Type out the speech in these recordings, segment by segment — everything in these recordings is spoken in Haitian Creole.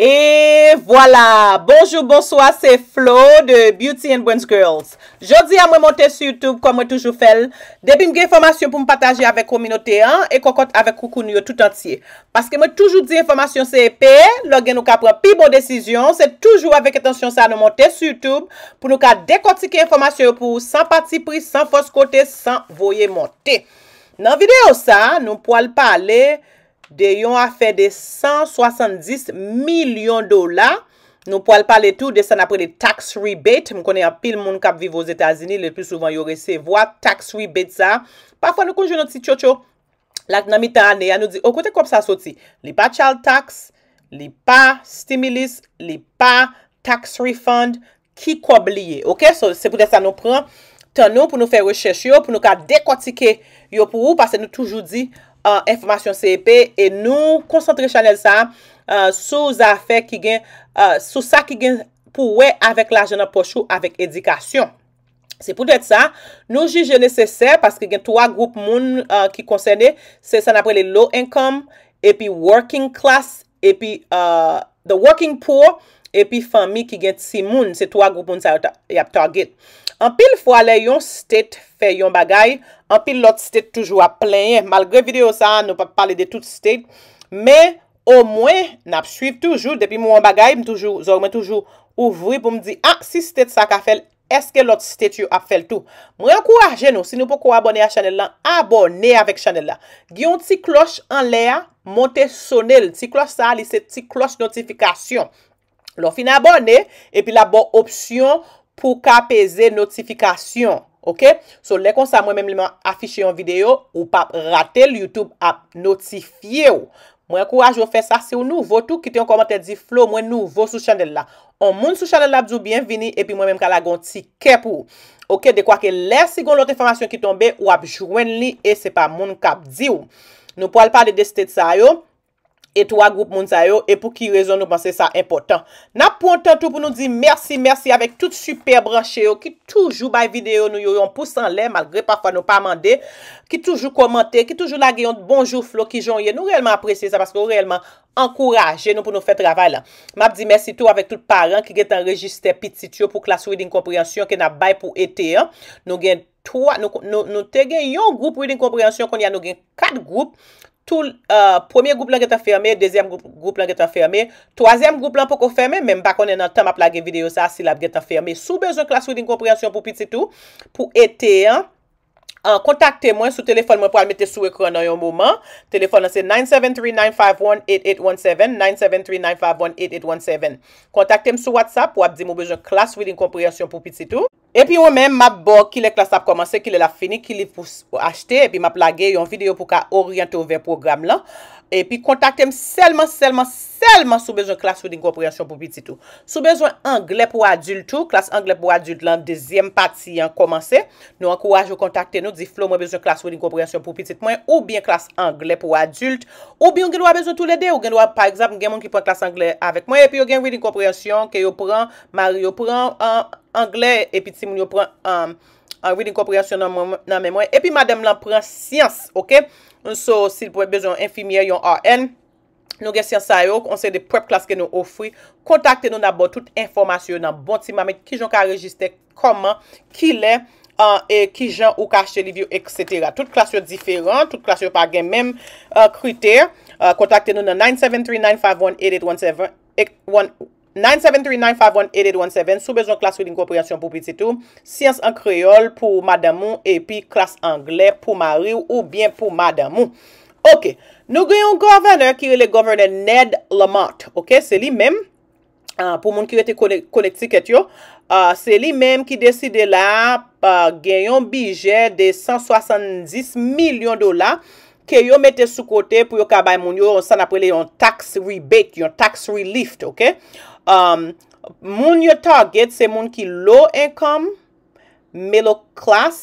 E vwala, bonjou, bonsoa, se Flo de Beauty and Brands Girls. Jodi a mwen montè su YouTube kom mwen toujou fèl. Depi mwen gen informasyon pou mwen patajè avèk kominote an, e konkot avèk koukouni yo tout antyè. Paske mwen toujou di informasyon se epè, lò gen nou ka prèpi mwen bon desisyon, se toujou avèk etensyon sa nou montè su YouTube, pou nou ka dekotike informasyon pou, san pati pri, san fòs kote, san voye montè. Nan videyo sa, nou mwen poal palè. De yon afe de 170 milyon dola. Nou pou al pale tout de san apre de tax rebate. Mou konen apil moun kap vive o Zetazini. Le plus souvan yon resevoa tax rebate sa. Pakwa nou konjou nou ti tchotcho. Lak nan mi tan ane. A nou di, okote oh, kwa psa soti? Li pa child tax, li pa stimulus, li pa tax refund. Ki kwa blye? Ok, se pou de san nou pran. Tan nou pou nou fe recherche yo. Pou nou ka dekotike yo pou ou. Pase nou toujou di... Enfomasyon CEP e nou konsantre chanel sa sou sa ki gen pou we avèk la jenap pochou avèk edikasyon. Se pou det sa, nou juje lese serp aske gen 3 group moun ki konserde se san apre le low income, epi working class, epi euh, the working poor, epi fami ki gen 6 moun. Se 3 group moun sa ap target. Anpil fwa le yon state fe yon bagay. Anpil lot state toujou ap plenye. Malgre video sa, nou pa pale de tout state. Men, ou mwen, nap suiv toujou. Depi mwen bagay, m toujou, zon mwen toujou ouvri pou m di, ah, si state sa ka fel, eske lot state yon ap fel tou. Mwen kou aje nou, si nou pou kou abone a chanel la, abone avek chanel la. Gyon ti kloch anlea, monte sonel. Ti kloch sa, li se ti kloch notifikasyon. Lo fin abone, epi la bo opsyon, pou ka peze notifikasyon, ok? So, le konsa mwen mèm lèman afiche yon videyo, ou pap rate, l'YouTube ap notifiye ou. Mwen kouaj wè fè sa se ou nou, vò tou kite yon komante di Flo mwen nou vò sou chanel la. On moun sou chanel la bzou, bienvini, epi mwen mèm kal agon tikep ou. Ok, de kwa ke lè sigon lote informasyon ki tombe, ou ap jwen li, e se pa moun kap di ou. Nou pou al pade de site tsa yo. Etwa group moun zay yo, e pou ki rezon nou panse sa impotant. Na pwantan tou pou nou di mersi mersi avèk tout super branche yo, ki toujou bay videyo nou yo yon pousan lè, malgre pafwa nou pa mande, ki toujou komante, ki toujou la geyon bonjou Flo, ki jonye, nou reyelman apresye sa, paske nou reyelman ankoraje nou pou nou fè travay la. Map di mersi tou avèk tout paran ki get anregister pitit yo pou klas ou yon komprensyon ke na bay pou ete. Nou gen tou, nou te gen yon group ou yon komprensyon kon ya nou gen kat group, pou euh, premier goup lan gete ferme, deuxième goup lan gete ferme, troisième goup lan pou kon ferme, men bakon en an tem ap lage video sa, silap gete ferme. Sou bejoun klas wili kompryansyon pou piti sitou, pou ete, kontakte mwen sou telefon, mwen pou al mette sou ekran nan yon mouman, telefon nan se 973-951-8817, 973-951-8817. Kontakte m sou WhatsApp, pou ap di mou bejoun klas wili kompryansyon pou piti sitou. Epi yo men, map bo ki le klas ap komanse, ki le la fini, ki li pou achte, epi map lage yon video pou ka oryante ouve program lan. E pi kontakte m selman, selman, selman sou bezon klas ou din kompryansyon pou pitit ou. Sou bezon angle pou adult ou, klas angle pou adult lan, dezyem pati yon komanse. Nou an kouaj yo kontakte nou, di Flo mwen bezon klas ou din kompryansyon pou pitit mwen, ou bien klas angle pou adult. Ou bien yon gen wap bezon tou le de, ou gen wap, par exemple, gen mwen ki pon klas angle avek mwen, e pi yo gen wik din kompryansyon, ke yo pran, euh, mari yo pran angle, e euh, pi ti mwen yo pran... an reading comprehension nan memoy. E pi madame lan pren siyans, ok? Nou so, sil pou e bezon infimier yon RN, nou gen siyans a yo, nou kon se de prep klas ke nou ofri, kontakte nou nan bo tout informasyon nan bon ti mamet, ki jan ka rejiste, koman, ki len, ki euh, jan ou ka chelivyo, etc. Tout klas yo diferent, tout klas yo pa gen men kriter, kontakte nou nan 973-951-88178, 973-951-8817, sou bezon klas wili inkopriasyon pou piti tou. Siyans an kreol pou madamou, epi klas angle pou mari ou bien pou madamou. Ok, nou genyon governor ki yon le governor Ned Lamont. Ok, se li men, pou moun ki yon ete kolek siket yo. Se li men ki deside la genyon bije de 170 milyon dola ke yo mette sou kote pou yo kabay moun yo, yo san apwele yon tax rebate, yon tax relift, ok? Um, moun yo target se moun ki low income, me lo klas,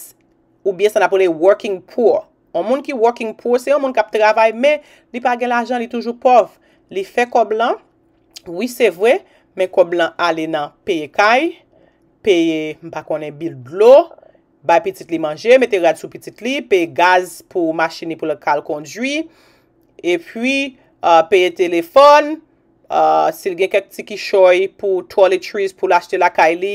ou bie san apole working poor. On moun ki working poor se, on moun kap travay, me li page l'ajan li toujou pov. Li fe kob lan, oui se vwe, me kob lan ale nan peye kay, peye, mpa konen bil blo, bay pitit li manje, mete rad sou pitit li, peye gaz pou machini pou lo kal kondjwi, e pwi uh, peye telefon, Uh, sil gen kek tiki shoy pou toiletries, pou lache te lakay li,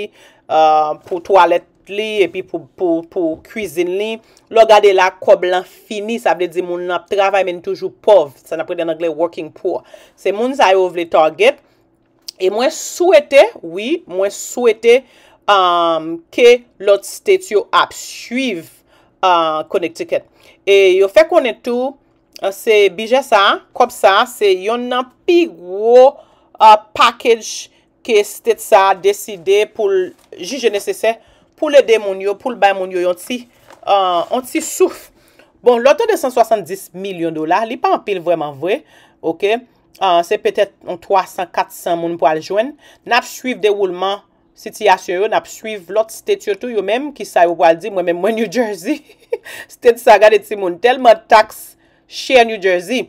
uh, pou toilet li, epi pou kwezin li. Lo gade la kob lan fini, sa bde di moun ap travay men toujou pov. Sa napre den angle working poor. Se moun zay ouv le target, e mwen souwete, oui, mwen souwete um, ke lot state yo ap suiv konek uh, tiket. E yo fe konen tou. Euh, se bije sa, kop sa, se yon nan pi wou a package ke stet sa deside pou jije nese se, pou le euh, bon, de euh, moun yo, pou le bay moun yo, yon ti yon ti souf. Bon, loto de 170 milyon dolar, li pa an pil vwèman vwè, ok, se petet 300-400 moun pou al jwen, nap suiv devoulman siti asyon yo, nap suiv lot stet yo tou yo menm ki sa yo wou al di, mwen menm mwen New Jersey stet sa gade ti moun, telman taks Share New Jersey.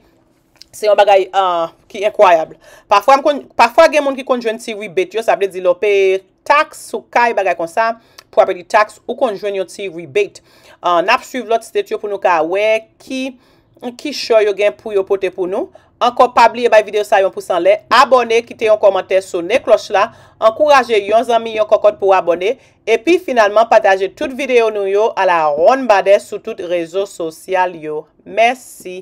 Se yon bagay euh, ki ekwayable. Pafwa gen moun ki konjwen ti rebate yo. Sa aple di lope tax. Ou ka yon bagay konsa. Pwa aple di tax. Ou konjwen yo ti rebate. Euh, Nap suy vlot state yo pou nou ka awe ki... Un kisho yo gen pou yo pote pou nou. Ankon pabliye bay videyo sa yon pousan le. Abone, kite yon komante sou ne kloch la. Enkouraje yon zami yon kokot pou abone. Epi finalman, pataje tout videyo nou yo ala ron bade sou tout rezo sosyal yo. Mersi.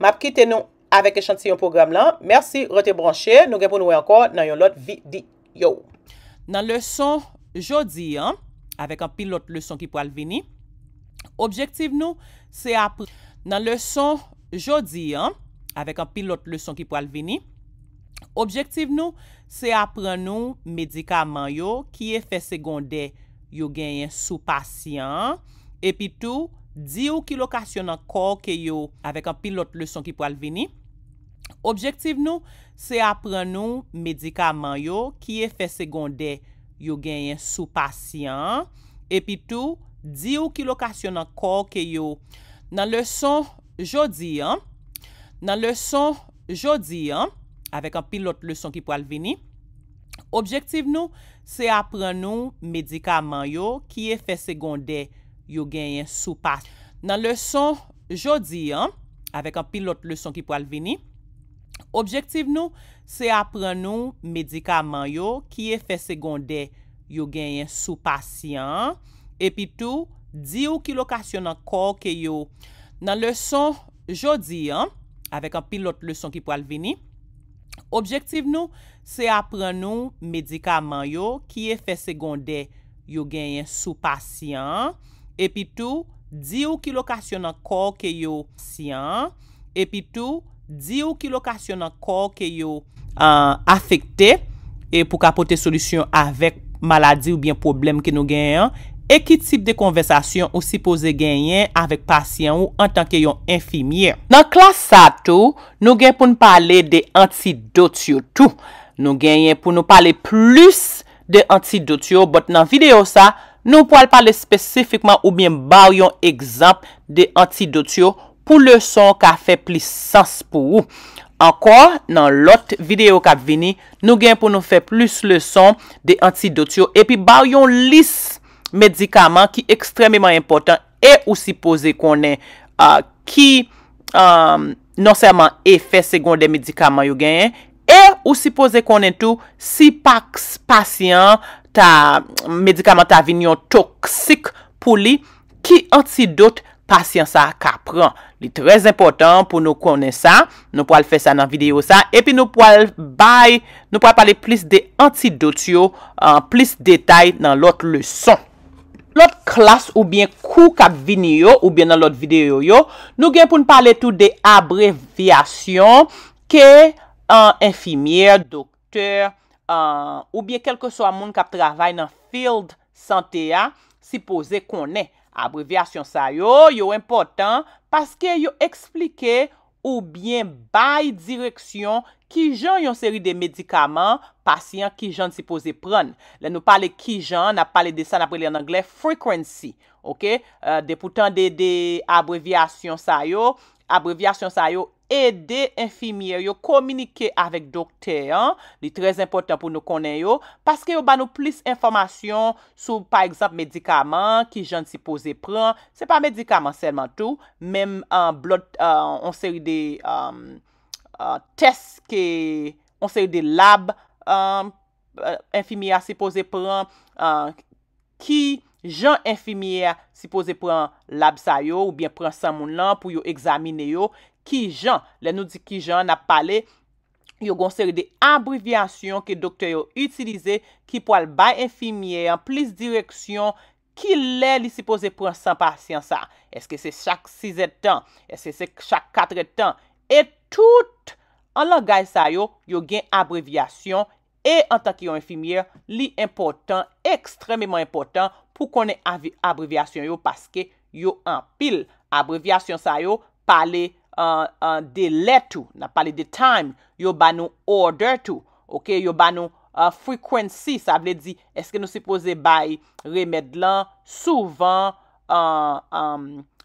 Map kite nou avek echant si yon program lan. Mersi, rete bronche. Nou gen pou nou ankon nan yon lot videyo. Nan leson jodi, avek an pil lot leson ki po al vini, objektiv nou se apre... Nan lèson jodi an, avèk an pilot lèson ki pou al vini, objektiv nou, se apren nou medikaman yo, ki e fè segonde, yo gen yen sou patyen, epi tou, di ou ki lokasyon an kor ke yo, avèk an pilot lèson ki pou al vini. Objektiv nou, se apren nou medikaman yo, ki e fè segonde, yo gen yen sou patyen, epi tou, di ou ki lokasyon an kor ke yo, Nan lèson jodi an, nan lèson jodi an, avek an pilote lèson ki po al vini, objektiv nou, se apren nou medikaman yo, ki e fe segonde, yo genyen sou pas. Nan lèson jodi an, avek an pilote lèson ki po al vini, objektiv nou, se apren nou medikaman yo, ki e fe segonde, yo genyen sou pas yan, epi tou, Di ou ki lokasyon nan kor ke yo nan leson jodi an, avek an pilot leson ki po al vini. Objektiv nou, se apren nou medikaman yo, ki efe segonde yo genyen sou pasyan, epi tou, di ou ki lokasyon nan kor ke yo syan, epi tou, di ou ki lokasyon nan kor ke yo euh, afekte, e pou kapote solusyon avek maladi ou bien problem ki nou genyen, e ki tip de konversasyon ou si pose genyen avek pasyen ou an tanke yon infimiye. Nan klasa tou, nou gen pou nou pale de antidotio tou. Nou genyen pou nou pale plus de antidotio bot nan videyo sa, nou pou al pale spesifikman ou bien ba yon ekzamp de antidotio pou le son ka fe pli sens pou ou. Ankor, nan lot videyo ka vini, nou gen pou nou fe plus le son de antidotio e pi ba yon lis. Medikaman ki ekstrememan impotant e ou si pose konen ki non serman efek segon de medikaman yo genye. E ou si pose konen tou si pa kspasyan ta medikaman ta vinyon toksik pou li ki antidote pasyan sa ka pran. Li trez impotant pou nou konen sa. Nou pou al fe sa nan video sa. E pi nou pou al bay, nou pou al pale plis de antidote yo an plis detay nan lot le son. Lòt klas ou bien kou kap vini yo ou bien nan lòt videyo yo, nou gen pou n'pale tout de abreviasyon ke an euh, enfimier, dokter euh, ou bien kelke so an moun kap travay nan field sante ya, si pose konen. Abreviasyon sa yo, yo important, paske yo eksplike yo. Ou by direksyon ki jan yon seri de medikaman pasyen ki jan se pose pran. Le nou pale ki jan, na pale de san apre li an angle, frequency. Ok, euh, de pou tan de abrevyasyon sa yo. Abrevyasyon sa yo, ede, infimiye, yo, kominike avèk dokte, yo, li trez impotant pou nou konen yo, paske yo ban nou plis informasyon sou, pa egzap, medikaman, ki jan si pose pran, se pa medikaman selman tou, mem blot, on euh, seri de test, on seri de lab, euh, euh, infimiye a si pose pran, ki... jan enfimiye si pose pran lab sa yo ou bien pran san moun lan pou yo examine yo, ki jan, le nou di ki jan na pale, yo gonseri de abrivyasyon ke doktor yo utilize ki po al bay enfimiye an plis direksyon ki le li si pose pran san pasyen sa. Eske se chak 6 etan, eske se chak 4 etan, et tout an langay sa yo yo gen abrivyasyon e an tak yo enfimiye li important, ekstrememan important, Pou konen abrivyasyon yo, paske yo an pil. Abrivyasyon sa yo, pale de letou, na pale de time. Yo banou order tou, ok? Yo banou uh, frequency, sa vle di, eske nou se pose bayi remèdlan, souvan,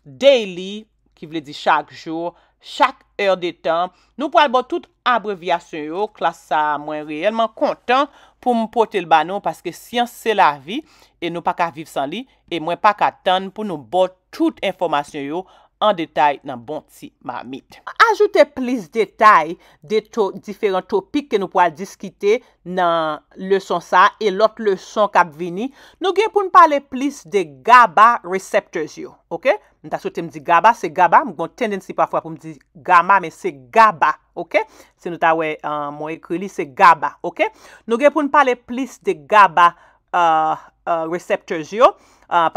daily, ki vle di chak jou, Chak er de tan, nou pou al bot tout abrevyasyon yo klas sa mwen reyelman kontan pou mwen pote l banon paske siyon se la vi, e nou pa ka viv san li, e mwen pa ka tan pou nou bot tout informasyon yo an detay nan bon ti ma mit. Ajoute plis detay de to, diferent topik ke nou po al diskite nan le son sa e lot le son kap vini. Nou gen pou n pale plis de GABA receptors yo, ok? N ta sote m di GABA, se GABA, m kon tendensi pa fwa pou m di GAMA, me se GABA, ok? Se nou ta we euh, mwen ekri li, se GABA, ok? Nou gen pou n pale plis de GABA euh, euh, receptors yo,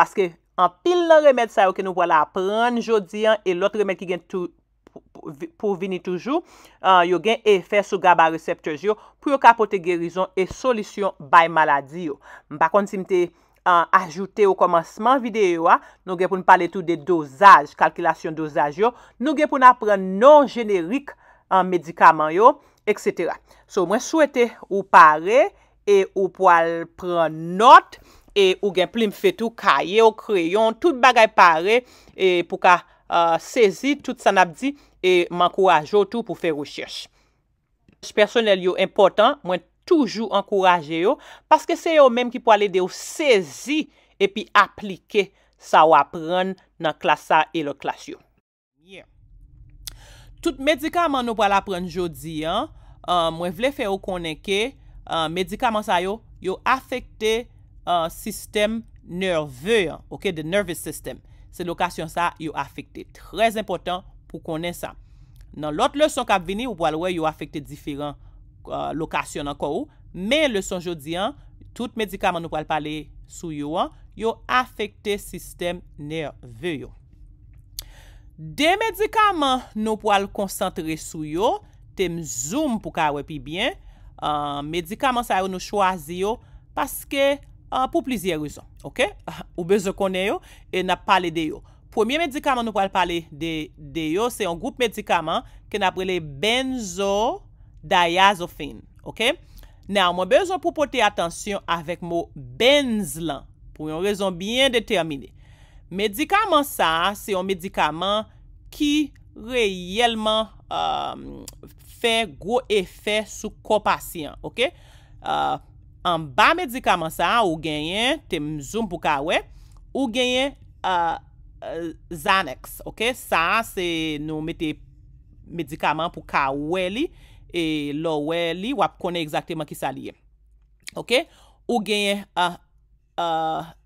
paske an pil la remèd sa yo ke nou wala aprenn jodi an, e lot remèd ki gen pou vini toujou, yo gen efè sou gaba reseptor yo, pou yo kapote gerizon e solisyon bay maladi yo. Mba konti si mte ajoute ou komanseman videyo, nou gen pou nou pale tout de dosaj, kalkilasyon dosaj yo, nou gen pou nou apren non jenerik an medikaman yo, etc. So mwen souwete ou pare, e ou pou al pren not, E ou gen plim fetou kaye ou kreyon Tout bagay pare E pou ka sezi Tout sanabdi E mankouraj yo tou pou fe rou chers Personel yo important Mwen toujou ankouraje yo Paske se yo menm ki pou ale de yo sezi E pi aplike Sa ou apren nan klasa e lo klas yo Tout medikaman nou pou ale apren jodi Mwen vle fe yo konenke Medikaman sa yo Yo afekte Sistem nerveyo Ok, the nervous system Se lokasyon sa yo afekte Trez impotant pou konen sa Nan lot löson kap vini ou pwalwe yo afekte Diferent euh, lokasyon anka ou Men löson jodi an Tout medikaman nou pwal pale sou yo Yo afekte sistem nerveyo De medikaman Nou pwal koncentre sou yo Tem zoom pou ka wepi bien Medikaman sa yo nou chwazi yo Paske Ah, pou plizye rizon, ok? Ou bezo konen yo, e nap pale de yo. Premier medikaman nou pale pale de yo, se yon group medikaman, ke nap rele Benzodiazepine, ok? Nou, mwen bezo pou pote atensyon avek mou Benzlan, pou yon rezon byen determine. Medikaman sa, se yon medikaman ki reyelman euh, fe gro efè sou kompasyen, ok? Ok? Euh, An ba medikaman sa ou genyen, te mzoum pou ka we, ou genyen Xanax. Ok, sa se nou me te medikaman pou ka we li, e lo we li, wap kone exakteman ki sa li ye. Ok, ou genyen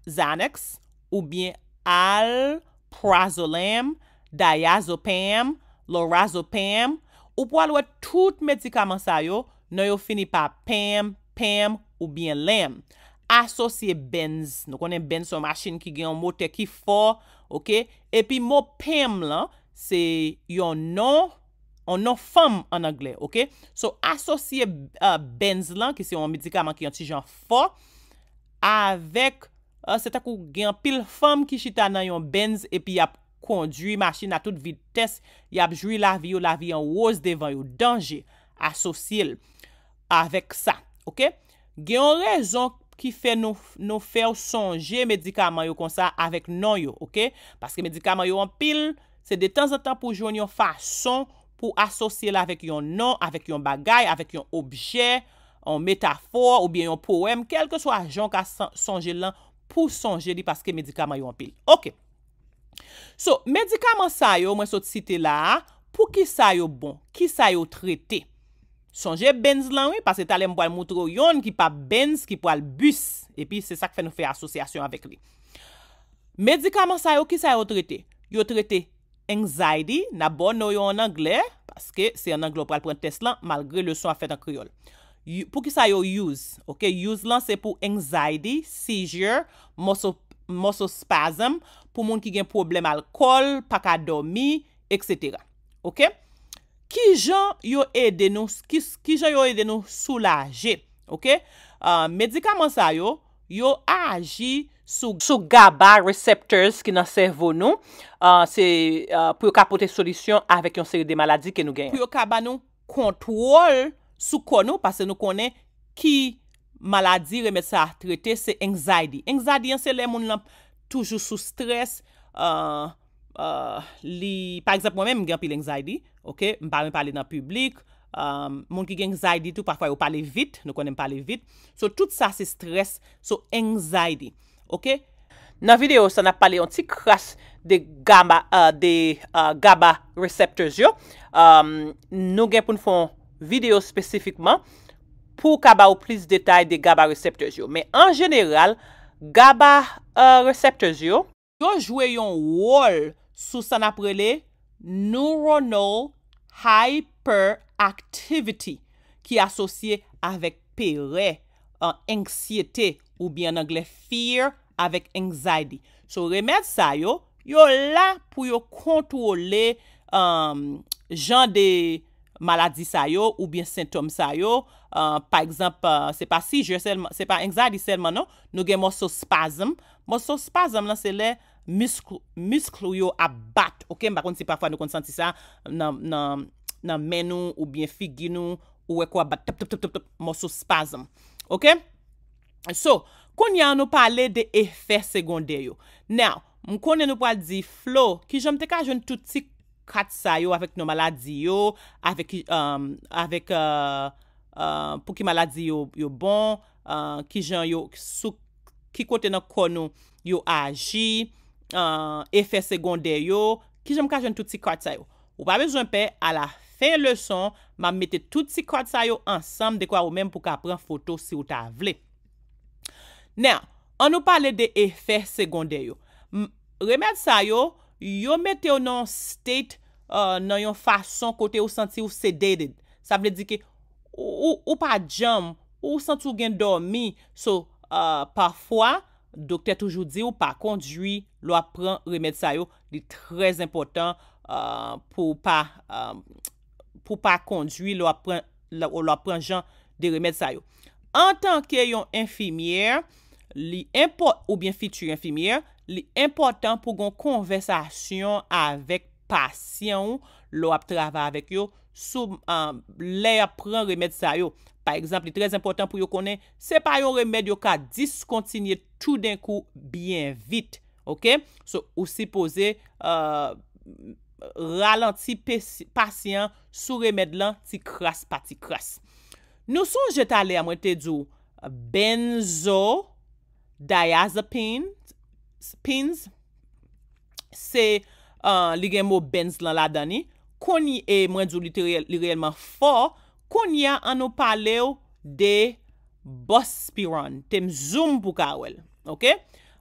Xanax, ou bien Alprazolam, Diazopam, Lorazopam. Ou pou alwe tout medikaman sa yo, nou yo fini pa PAM, PAM. ou byen lem, asosye benz, nou konen benz son machin ki gen yon mote ki fo, ok epi mo pem lan se yon non yon non fem an angle, ok so asosye euh, benz lan ki se yon medikaman ki yon tijan fo avek euh, se tak ou gen pil fem ki chita nan yon benz epi yap kondri machin a tout vites yap jwi la vi ou la vi an wos devan yon danje asosye avek sa, ok gen yon rezon ki fè nou fè ou sonje medikaman yo konsa avèk nan yo, ok? Paske medikaman yo an pil, se de tan zan tan pou joun yon fason pou asosye la avèk yon nan, avèk yon bagay, avèk yon objè, yon metafor ou bien yon poèm, kelke sou ajon ka sonje lan pou sonje li paske medikaman yo an pil, ok? So, medikaman sa yo, mwen sot site la, pou ki sa yo bon, ki sa yo trete? Sonje benz lan wè, pasè talè mbo al moutro yon ki pa benz ki po al bus. Epi, se sak fè nou fè asosyasyon avèk li. Medikaman sa yo, ki sa yo trete? Yo trete anxiety, nabon nou yo an anglè, paske se an anglè ou pral pren test lan, malgre le son a fè tan kriol. Po ki sa yo use? Ok, use lan se pou anxiety, seizure, muscle spasm, pou moun ki gen problem al kol, pakadomi, etc. Ok? Ok? Ki jan yo e de nou soulaje? Uh, medikaman sa yo, yo aji sou gaba receptors ki nan servo nou. Uh, se uh, pou yo kapote solisyon avek yon seri de maladi ke nou genye. Pou yo kaba nou kontrol sou konou, pase nou konen ki maladi remet sa a trete, se anxiety. Anxiety anse le moun lam toujou sou stres, anxiety. Euh, par eksept mwen men m gen pi l'anxiety M parmen pale nan publik euh, Moun ki gen anxiety tou Par kwa yo pale vit So tout sa se stres So anxiety Nan video sa na pale an ti kras De gaba euh, De gaba receptors yo Nou gen pou n fon Video spesifikman Po kaba ou plis detay de gaba receptors yo Me an general Gaba receptors yo Yo jwe yon wall Sou san aprele neuronal hyperactivity ki asosye avek pere, ansyete ou bien angle fear avek anxiety. Sou remèd sa yo, yo la pou yo kontrole um, jan de maladi sa yo ou bien sintom sa yo. Uh, par exemple, uh, se pa anxiety selmano, non? nou gen moso spasm. Moso spasm lan se le... misklo yo abat ok, mbakon si pafwa nou konsanti sa nan men nou ou bien figi nou, ou ekwa abat tap tap tap tap, moso spasm ok, so konye an nou pale de efek segonde yo now, mkonye nou pale di flow, ki jan mte ka jen touti katsa yo avek nou maladi yo avek um, avek uh, uh, pou ki maladi yo bon uh, ki jan yo, ki kote nan kon yo aji Euh, efe segonde yo, ki jom kajen touti kwa tsa yo. Ou pa bezon pe, ala fe le son, ma mette touti kwa tsa yo ansam, dekwa ou menm pou ka pran foto si ou ta vle. Nè, an nou pale de efe segonde yo. Remèd sa yo, yo mette yo nan state, euh, nan yon fason kote ou santi ou sedated. Sa vle di ke, ou pa jom, ou santi ou gen dormi, so, euh, pafwa, Dokte toujou di ou pa kondwi lou ap pran remèd sa yo, li trez impotant euh, pou pa euh, kondwi lou ap pran jan de remèd sa yo. En tanke yon infimièr, li impotant pou gon konvesasyon avèk pasyon lou ap travè avèk yo sou euh, lè ap pran remèd sa yo. pa ekzamp li trez impotant pou yo konen, se pa yon remed yo ka diskontinye tou den kou byen vit. Ok? So, ou si pose euh, ralant si pasyen sou remed lan ti kras pa ti kras. Nou son jet ale a mwen te djou benzo diazepin spins se euh, li genmou benzo lan la dani. Koni e mwen djou li reyelman fòr Konya an nou pale ou de BUS PIRAN. Tem zoom pou ka wel. Ok?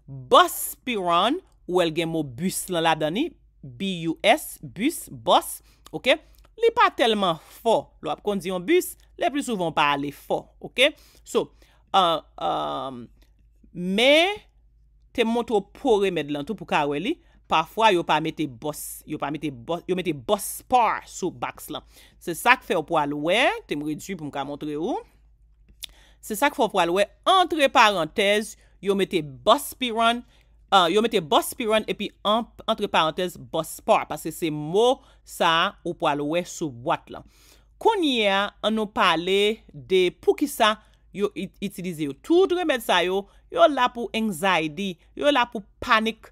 BUS PIRAN ou el genmou BUS lan la dani. B-U-S, BUS, BUS. Ok? Li pa telman fo. Lo ap kon diyon BUS, li ap souvan pale fo. Ok? So, uh, um, me tem mwotro pore med lan tou pou ka wel li. pafwa yo pa mette boss, yo mette boss par sou baks la. Se sak fe ou pwa louè, te mwri di sou pou mka montre ou. Se sak fe ou pwa louè, entre parantez, yo mette boss pi ran, euh, yo mette boss pi ran, epi entre parantez, boss par, pase se mo sa ou pwa louè sou vwat la. Kon yè, an nou pale de pou ki sa, yo itilize yo. Tout remèd sa yo, yo la pou anxiety, yo la pou panik,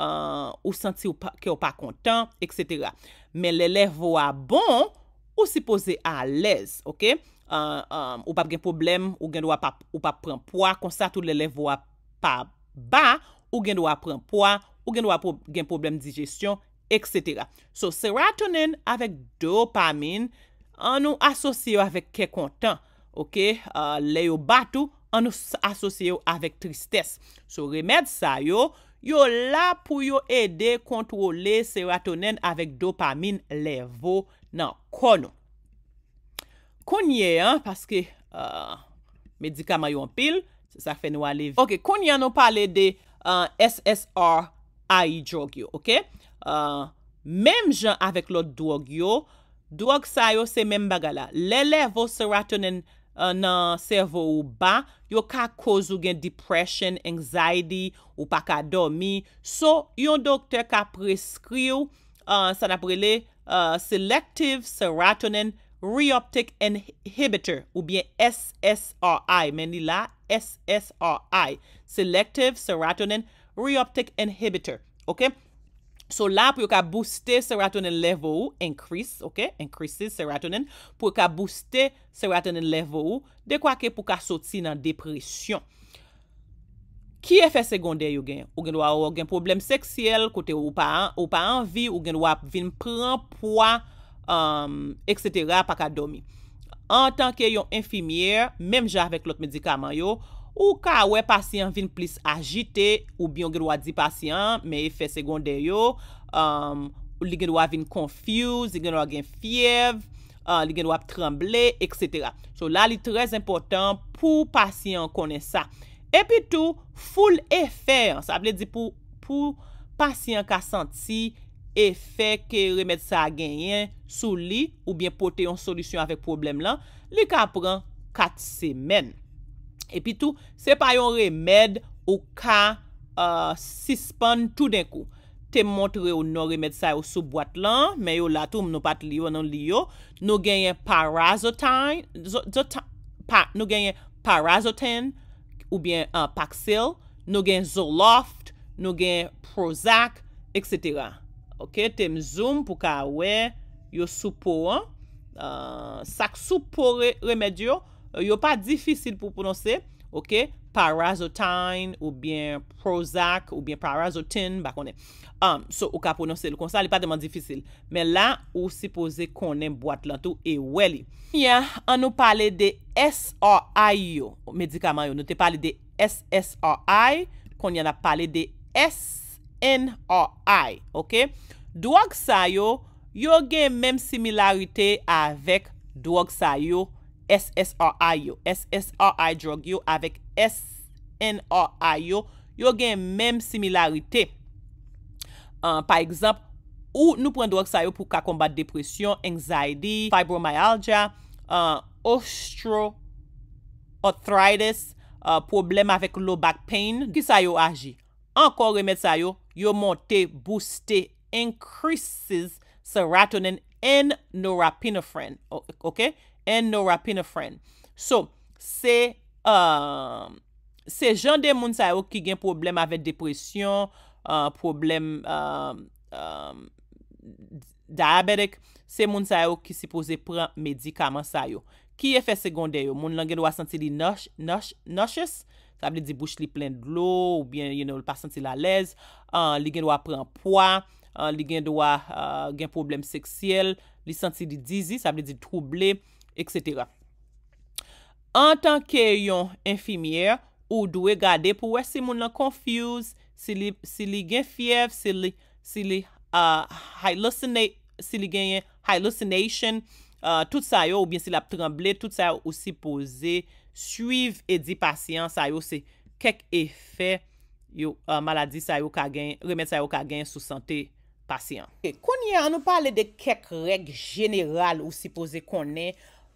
Euh, ou senti ke ou pa kontan, etc. Men le lev ou a bon, ou si pose a lez, ok? Euh, euh, ou pa gen problem, ou gen dwa pa pren poa, konsa tout le lev ou a pa ba, ou gen dwa pren poa, ou gen dwa gen problem digestyon, etc. So serotonin avek dopamin, an nou asosye ou avek ke kontan, ok? Le yo batou, an nou asosye ou avek tristes. So remèd sa yo, Yo la pou yo ede kontrole serotonen avek dopamin levo nan konon. Konye an, paske euh, medikama yo an pil, se sa fenwa levi. Ok, konye an nou pale de euh, SSRI drug yo, ok? Euh, mem jan avek lot drug yo, drug sa yo se mem bagala. Le levo serotonen levo. Euh, nan servou ba, yo ka kozu gen depresyon, anzaydi, ou pa ka domi. So, yon doktor ka preskri ou, euh, sa naprele, euh, Selective Serotonin Reoptic Inhibitor, ou bien SSRI, men li la, SSRI. Selective Serotonin Reoptic Inhibitor, okey? So la pou yo ka booste serotonin level ou, increase, ok, increases serotonin, pou yo ka booste serotonin level ou, dekwa ke pou ka soti nan depresyon. Ki efek segondè yo gen? Ou gen wap wap gen problem seksyel, kote ou pa anvi, ou gen wap vin pran poa, um, eksetera, pa ka domi. En tanke yon enfimier, menm jan vek lot medikaman yo, Ou ka wè pasyen vin plis agite, ou byon gen wad di pasyen, men efè segondè yo, um, li gen wad vin konfuse, li gen wad gen fiev, uh, li gen wad tremble, etc. So la li trez important pou pasyen konen sa. E pi tou, foul efè, sa ap le di pou pasyen ka santi efè ke remèd sa genyen sou li, ou byen pote yon solisyon avèk problem lan, li ka pran kat semen. E pi tou, se pa yon remèd ou ka sispon tou den kou. Te montre ou non remèd sa ou sou boat lan, men yo la tou mnou pat liyo nan liyo, nou genye parazotan, nou genye parazotan ou bien euh, paksel, nou genye zoloft, nou genye prozac, etc. Ok, te mzoum pou ka we, yo soupo an, euh, sak soupo remèd yo, Euh, yo pa difisil pou pou non se, ok? Parazotine ou bien Prozac ou bien Parazotin, bako ne. Um, so, ou ka pou non se. Lo konsan li pa deman difisil. Men la, ou sipoze konen boat lan tou e weli. Ya, an nou pale de S-R-I yo. Medikaman yo nou te pale de S-S-R-I. Kon yana pale de S-N-R-I, ok? Dwa gsa yo, yo gen menm similaryte avek dwa gsa yo yo. SSRI yo, SSRI drug yo, avek SNRI yo, yo gen menm similaryte. Par ekzamp, ou nou pren doak sa yo pou ka kombat depresyon, anzaydi, fibromyalgia, osteoarthritis, problem avek low back pain, ki sa yo aji? Ankor remet sa yo, yo monte, booste, enkrisis serotonin en norapinefren, okè? And nora penefren. So, se um, jande moun sa yo ki gen problem avet depresyon, uh, problem um, um, diabetik, se moun sa yo ki se pose premedikaman sa yo. Ki efe sekonde yo? Moun lan gen do a senti li nosh, nosh, noshes, tabli di bouch li plen glou, ou bien, you know, li pa senti la lez, uh, li gen do a pren poa, li gen do a uh, gen problem seksyel, li senti li dizi, sabli di trouble, En tanke yon infimiè, ou dwe gade pou wè si moun nan konfuse, si li gen fiev, si li haylousinè, si li gen yon haylousinè, tout sa yo, ou bien si la tremble, tout sa yo ou si pose, suiv e di pasyant, sa yo se kek efè yo maladi sa yo ka gen, remè sa yo ka gen sou santè pasyant. Konye, an nou pale de kek reg jeneral ou si pose konè,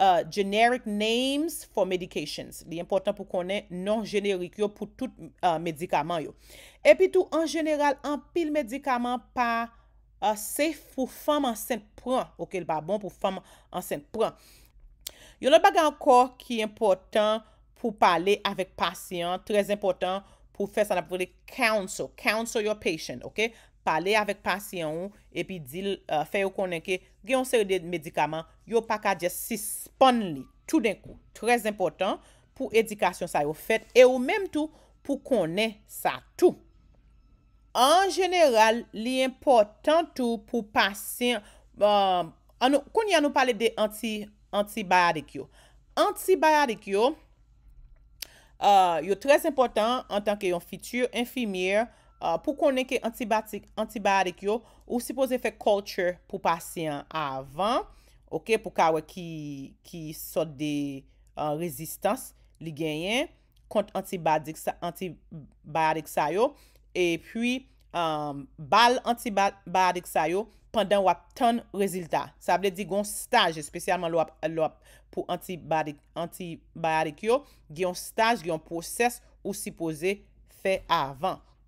Euh, generic names for medications. Li important pou konen non-generic yo pou tout euh, medikaman yo. Epi tou, an general, an pil medikaman pa euh, se pou fam ansen pran. Ok, li ba bon pou fam ansen pran. Yo lè baga ankor ki important pou pale avèk pasyon. Trèz important pou fè san aprele counsel, counsel your patient. Ok? pale avèk pasyen ou, epi dil, euh, fè yon konen ke, gen yon seri de medikaman, yon pakadje si spon li, tout den kou, tres importan pou edikasyon sa yon fet, e ou menm tou, pou konen sa tou. En jeneral, li importan tou pou pasyen, euh, kon yon nou pale de anti-baya de kyo. Anti-baya de kyo, euh, yon tres importan, en tanke yon fitur, enfimir, Pou konen ke antibatik yo, ou sipoze fe culture pou pasyen avan, pou kawe ki sot de rezistans li genyen kont antibatik sayo, e pwi bal antibatik sayo pandan wap ton reziltat. Sa ble di gon staj, spesyalman wap pou antibatik yo, genyon staj, genyon proses ou sipoze fe avan.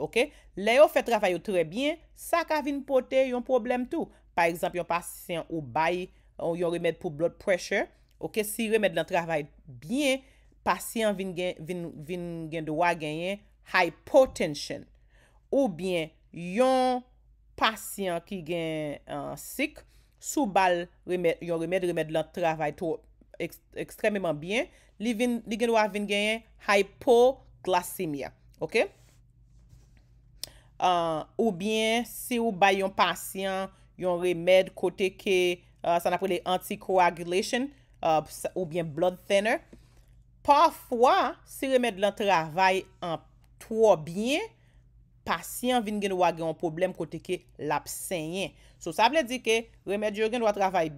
Ok, le yo fè travay yo trè byen, sa ka vin pote yon problem tou. Par exemple, yon pasyen ou bay yon remèd pou blood pressure. Ok, si remèd lan travay byen, pasyen vin gen do a genyen hypotension. Ou byen, yon pasyen ki gen euh, syk, sou bal remèd, yon remèd remèd lan travay tou ekstremèman byen, li gen do a vin genyen hypoglycemia. Ok, ok. Euh, ou bien, si ou bay yon pasyon, yon remèd kote ke, euh, san aprele anti-coagulation, euh, ou bien blood thinner. Parfwa, si remèd lan travay an toa bien, pasyon vin gen wage yon problem kote ke lap senyen. So, sa ble di ke, remèd yo gen wage travay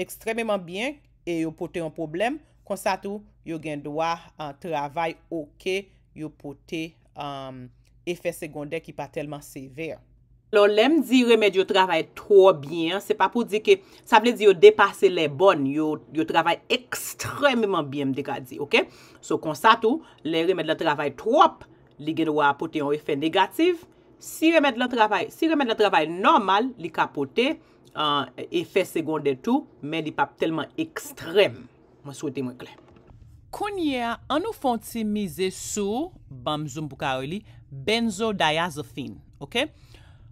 ekstrememan bien, e yo pote yon problem, konsa tou, yo gen wage travay oke yo pote yon problem. Um, efè segondè ki pa telman sever. Lò, lèm di remèd yo travay tro bien, se pa pou di ke sa ble di yo depase lè bon, yo travay ekstremèman bien mdekadi, ok? So, konsa tou, lè remèd lè travay trop, li gen wapote yon efè negatif, si remèd lè travay, si remèd lè travay normal, li kapote efè segondè tou, men di pa telman ekstrem. Mwen souwete mwen kle. Kounye, an nou fonti mize sou, bam zoom pou ka ou li, benzodiazephin, ok?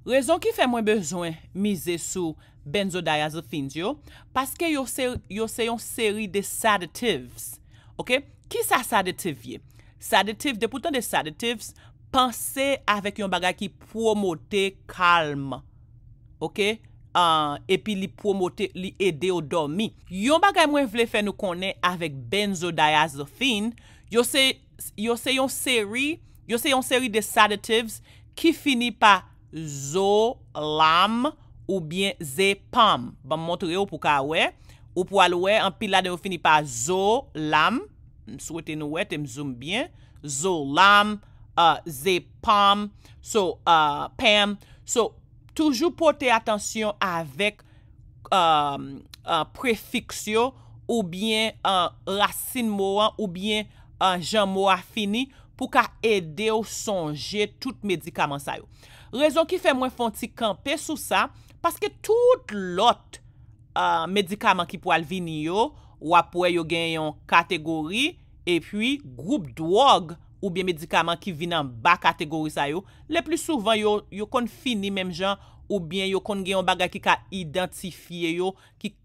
Rezon ki fe mwen bezwen mize sou benzodiazephin, yo? Paske yo se yon seri de sadatives, ok? Ki sa sadative ye? Sadative, depoutan de sadatives, panse avèk yon bagay ki promote kalm, ok? Uh, e pi li promote, li ede yo dormi. Yon bagay mwen vle fe nou konen avèk benzodiazephin, yo se yon seri Yo se yon seri de sedatives ki fini pa zo, lam ou bien ze, pam. Ba mwontre yo pou ka we. Ou pou alwe, an pilade yo fini pa zo, lam. M souwete nou we te mzoum bien. Zo, lam, ze, pam. So, pam. So, toujou pote atensyon avek prefiksyo ou bien rassin mwa ou bien jan mwa fini. pou ka ede ou sonje tout medikaman sa yo. Rezon ki fe mwen fon ti kampe sou sa, paske tout lot medikaman ki pou alvini yo, wapwe yo gen yon kategori, e pwi group drug ou biye medikaman ki vin an ba kategori sa yo, le pli souvan yo kon fini menm jan, ou biye yo kon gen yon bagay ki ka identifiye yo, ki kon...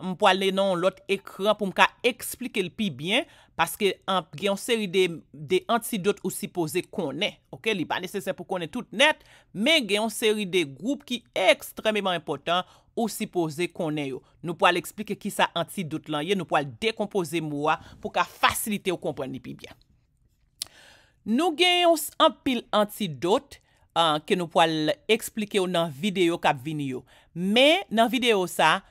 Mwen pou ale nan lot ekran pou mka eksplike li pi byen Paske gen yon seri de antidote ou sipoze konen Ok, li pa nesesen pou konen tout net Men gen yon seri de group ki ekstrememan impotant Ou sipoze konen yo Nou pou ale eksplike ki sa antidote lan ye Nou pou ale dekompose mwa pou ka fasilite ou kompwenni pi byen Nou gen yon ampil antidote Ke nou pou ale eksplike yo nan videyo kap vini yo Men nan videyo sa mwen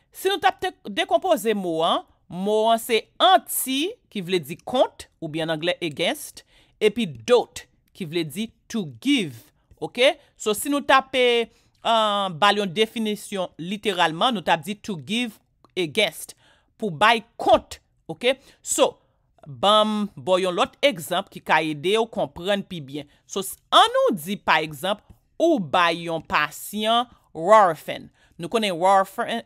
Si nou tap dekompoze mou an, mou an se anti ki vle di kont ou byan angle e genst. Epi dot ki vle di to give. Ok? So, si nou tape eh, balyon definisyon literalman, nou tape di to give e genst pou bay kont. Ok? So, bam, boyon lot ekzamp ki ka yede ou kompren pi bien. So, an nou di pa ekzamp ou bay yon pasyon warfen. Nou konen warfen...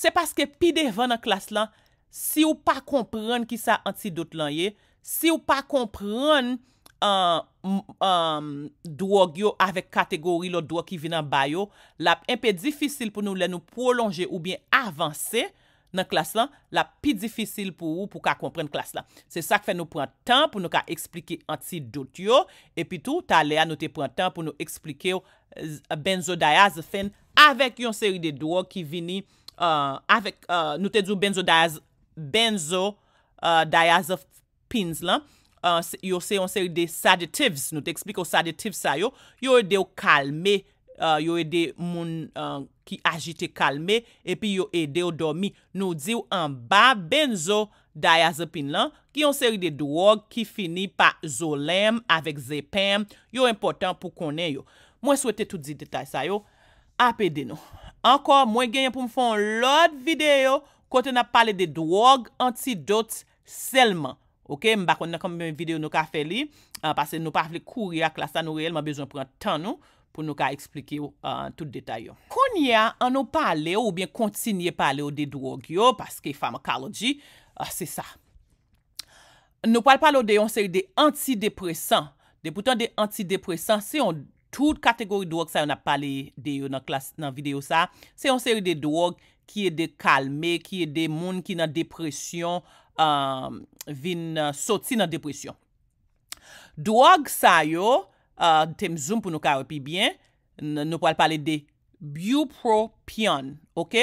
Se paske pi devan nan klas lan, si ou pa kompren ki sa anti-dot lan ye, si ou pa kompren euh, euh, drogyo avek kategori lo dro ki vina bayo, la e pe difícil pou nou le nou prolonger ou bien avanse nan klas lan, la pi difícil pou ou pou ka kompren klas lan. Se sak fe nou pran tan pou nou ka eksplike anti-dot yo, e pi tou ta le anote pran tan pou nou eksplike yo euh, benzo dayaz fen avek yon seri de dro ki vini nou te djou benzo benzo euh, diazopin lan euh, yo se yon seri de sadetivs nou te eksplik yo sadetivs sa yo yo e de yo kalme yo e de moun ki ajite kalme epi yo e de yo domi nou diyo an ba benzo diazopin lan ki yon seri de dwo ki fini pa zolem avek zepem yo important pou konen yo mwen souwete tout di detay sa yo apede nou Anko, mwen genye pou mfon lot videyo kote na pale de drog, antidote, selman. Ok, mbak wè konnen kombe mwen videyo nou ka fe li, anpase ah, nou pa fle kouri ak la sa nou reyelman bejoun pren tan nou, pou nou ka explike yo an ah, tout detay yo. Konye an nou pale yo ou bien kontinye pale yo de drog yo, paske pharmacology, ah, se sa. Nou pale pale yo de yon seri de antidepressant, de poutan de antidepressant, se yon dispo, Tout kategori drog sa yo na pale de yo nan videyo sa, se yon seri de drog ki e de kalme, ki e de moun ki nan depresyon, vin uh, soti nan depresyon. Drog sa yo, uh, tem zoom pou nou kawe pi bien, nou pale pale de biopropion, ok?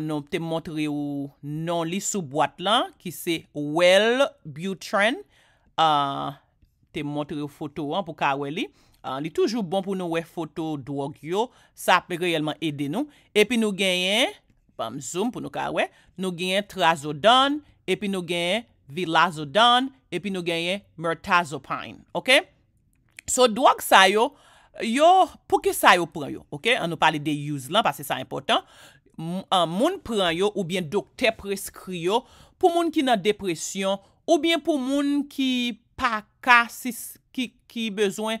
Nou te montre ou nan li sou boat lan, ki se Wellbutrin, te montre ou foto an pou kawe li. li toujou bon pou nou we foto drug yo, sa pe reyelman ede nou, epi nou genyen bam zoom pou nou ka we, nou genyen trazodon, epi nou genyen vilazodon, epi nou genyen mirtazopine, ok so drug sa yo yo, pou ki sa yo pran yo ok, an nou pali de use lan, pas se sa important moun pran yo ou bien dokter preskri yo pou moun ki nan depresyon ou bien pou moun ki pakasis, ki bezwen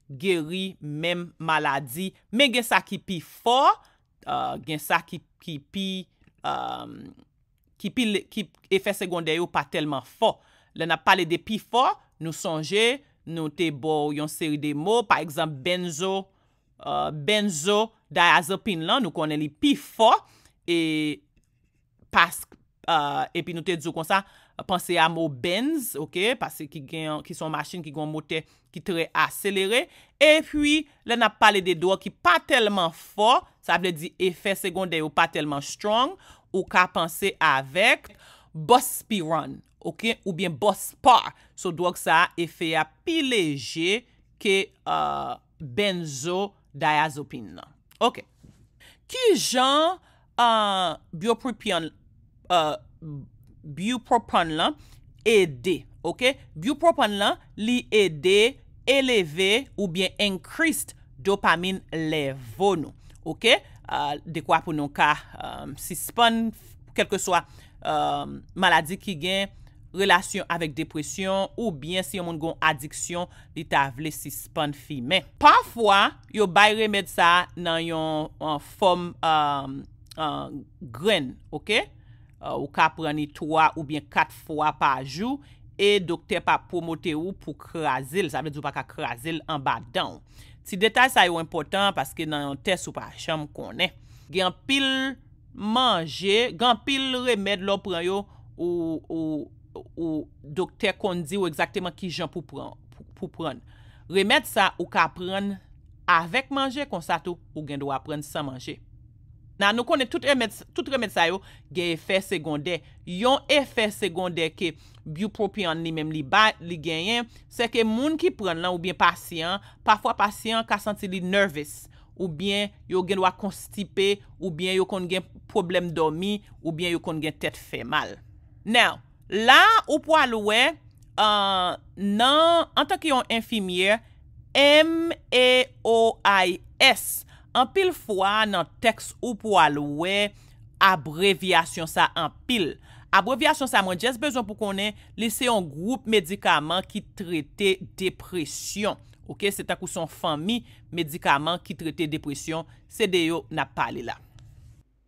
Geri, mem, maladi, me gen sa ki pi fo, euh, gen sa ki pi euh, efek sekonde yo pa telman fo. Le na pale de pi fo, nou sonje, nou te bo yon seri de mo, pa ekzamp benzo, euh, benzo, daya zopin lan, nou konen li pi fo, e pi nou te dzou konsa. Pense a mou benz, ok? Pase ki son machin ki goun mote ki tre a selere. E pwi, lè na pale de doa ki pa telman fò, sa ble di efè segonde yo pa telman strong, ou ka pense avek bospiron, ok? Ou bien bospar. So doa ki sa efè ya pi leje ke uh, benzo diazopin nan. Ok. Ki jan uh, biopripion e uh, Biopropan lan, ede, okey? Biopropan lan, li ede, eleve, ou bien enkrist dopamin levonou, okey? De kwa pou nou ka, si spon, kelke swa, maladi ki gen, relasyon avek depresyon, ou bien si yon moun gon adiksyon, li ta vle si spon fi. Men, pafwa, yo bay remed sa nan yon fom um, gren, okey? Euh, ou ka preni 3 ou bien 4 fwa pa jou, e dokter pa promote ou pou krasil, sa vè djou pa ka krasil an ba don. Ti detay sa yo impotant, paske nan yon test ou pa chanm konen. Gen pil manje, gen pil remèd lò preyo, ou dokter kon di yo ekzakteman ki jen pou prene. Remèd sa ou ka prene avek manje konsato, ou gen do a prene san manje. Nan nou konen tout remèd sa yo gen efèr segondè. Yon efèr segondè ke biopropion li men li bat, li genyen, se ke moun ki pren lan oubyen pasyen, pafwa pasyen ka senti li nervis, oubyen yo gen wak konstipe, oubyen yo kon gen problem domi, oubyen yo kon gen tèt fè mal. Nan, la ou po alowe, euh, nan, an tan ki yon infimier, M-E-O-I-S. M-E-O-I-S. An pil fwa nan teks ou pou alowe, abrevyasyon sa an pil. Abrevyasyon sa mwenje, es bezon pou konen lese yon group medikaman ki trete depresyon. Ok, se tak ou son fami, medikaman ki trete depresyon, se deyo na pale la.